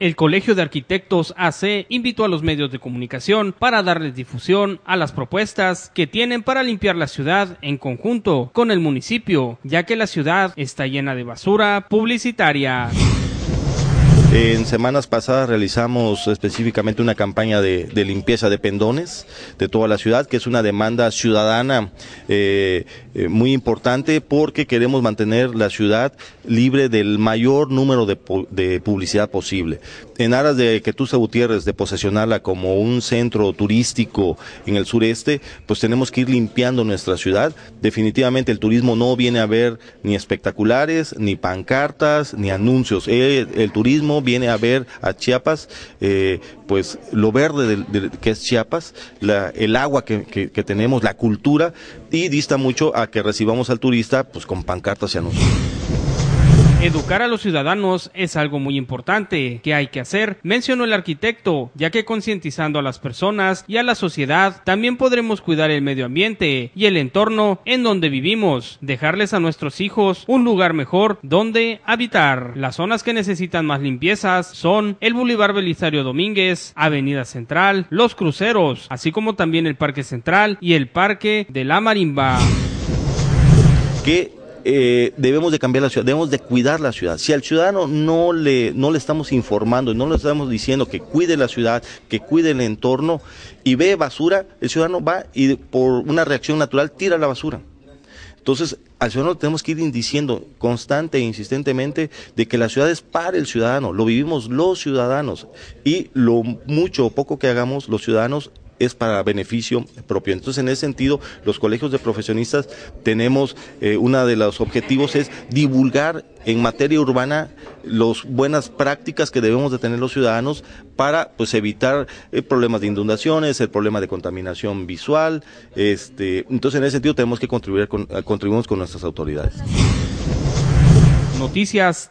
El Colegio de Arquitectos AC invitó a los medios de comunicación para darles difusión a las propuestas que tienen para limpiar la ciudad en conjunto con el municipio, ya que la ciudad está llena de basura publicitaria. En semanas pasadas realizamos específicamente una campaña de, limpieza de pendones de toda la ciudad, que es una demanda ciudadana eh, eh, muy importante porque queremos mantener la ciudad libre del mayor número de, publicidad posible. En aras de que se Gutiérrez, de posesionarla como un centro turístico en el sureste, pues tenemos que ir limpiando nuestra ciudad. Definitivamente el turismo no viene a ver ni espectaculares, ni pancartas, ni anuncios. Eh, el turismo viene a ver a Chiapas, eh, pues lo verde de, que es Chiapas, el agua que, tenemos, la cultura, y dista mucho a que recibamos al turista pues con pancartas hacia nosotros. Educar a los ciudadanos es algo muy importante que hay que hacer, mencionó el arquitecto, ya que concientizando a las personas y a la sociedad también podremos cuidar el medio ambiente y el entorno en donde vivimos, dejarles a nuestros hijos un lugar mejor donde habitar. Las zonas que necesitan más limpiezas son el Boulevard Belisario Domínguez, Avenida Central, Los Cruceros, así como también el Parque Central y el Parque de la Marimba. ¿Qué? Eh, debemos de cambiar la ciudad, debemos de cuidar la ciudad. Si al ciudadano no le, no le estamos informando, no le estamos diciendo que cuide la ciudad, que cuide el entorno y ve basura, el ciudadano va y por una reacción natural tira la basura. Entonces, al ciudadano tenemos que ir diciendo constante e insistentemente de que la ciudad es para el ciudadano, lo vivimos los ciudadanos y lo mucho o poco que hagamos los ciudadanos es para beneficio propio. Entonces, en ese sentido, los colegios de profesionistas tenemos, eh, uno de los objetivos es divulgar en materia urbana las buenas prácticas que debemos de tener los ciudadanos para pues evitar eh, problemas de inundaciones, el problema de contaminación visual, este, entonces en ese sentido tenemos que contribuir con, eh, contribuimos con nuestras autoridades. Noticias